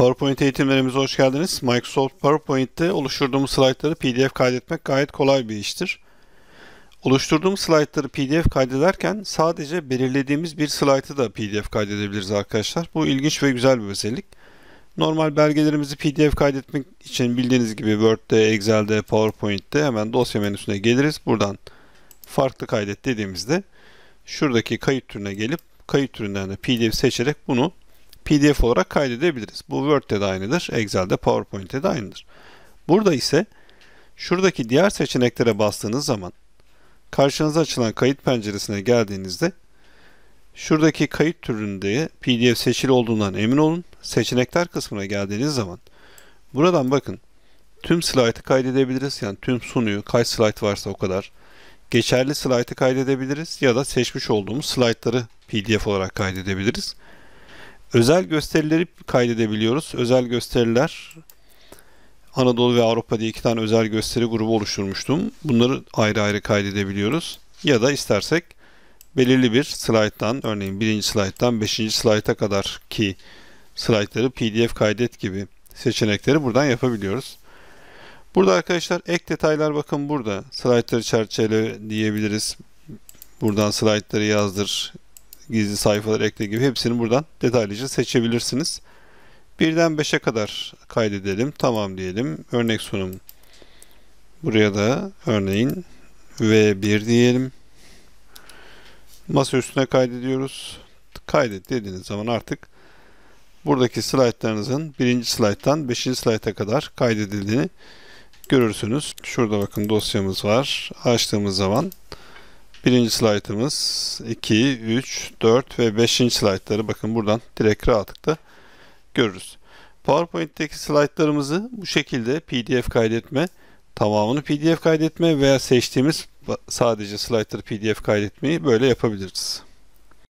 PowerPoint eğitimlerimize hoş geldiniz. Microsoft PowerPoint'te oluşturduğumuz slaytları PDF kaydetmek gayet kolay bir iştir. Oluşturduğum slaytları PDF kaydederken sadece belirlediğimiz bir slaytı da PDF kaydedebiliriz arkadaşlar. Bu ilginç ve güzel bir özellik. Normal belgelerimizi PDF kaydetmek için bildiğiniz gibi Word'de, Excel'de, PowerPoint'te hemen dosya menüsüne geliriz. Buradan farklı kaydet dediğimizde şuradaki kayıt türüne gelip kayıt türünden de PDF seçerek bunu PDF olarak kaydedebiliriz. Bu Word'de de aynıdır, Excel'de, PowerPoint'te de aynıdır. Burada ise şuradaki diğer seçeneklere bastığınız zaman karşınıza açılan kayıt penceresine geldiğinizde şuradaki kayıt türünde PDF seçili olduğundan emin olun. Seçenekler kısmına geldiğiniz zaman buradan bakın tüm slaytı kaydedebiliriz. Yani tüm sunuyu kaç slayt varsa o kadar. Geçerli slaytı kaydedebiliriz ya da seçmiş olduğumuz slaytları PDF olarak kaydedebiliriz. Özel gösterileri kaydedebiliyoruz. Özel gösteriler Anadolu ve Avrupa diye iki tane özel gösteri grubu oluşturmuştum. Bunları ayrı ayrı kaydedebiliyoruz. Ya da istersek belirli bir slayttan örneğin birinci slayttan beşinci slayta kadar ki slaytları pdf kaydet gibi seçenekleri buradan yapabiliyoruz. Burada arkadaşlar ek detaylar bakın burada. Slaytları çerçevele diyebiliriz. Buradan slaytları yazdır, gizli sayfalar ekle gibi hepsini buradan detaylıca seçebilirsiniz. Birden 5'e kadar kaydedelim. Tamam diyelim. Örnek sunum. Buraya da örneğin V1 diyelim. Masa üstüne kaydediyoruz. Kaydet dediğiniz zaman artık buradaki slaytlarınızın birinci slayttan beşinci slayta kadar kaydedildiğini görürsünüz. Şurada bakın dosyamız var. Açtığımız zaman Birinci slaytımız 2, 3, 4 ve 5. slaytları bakın buradan direkt rahatlıkla görürüz. PowerPoint'teki slaytlarımızı bu şekilde PDF kaydetme, tamamını PDF kaydetme veya seçtiğimiz sadece slaytları PDF kaydetmeyi böyle yapabiliriz.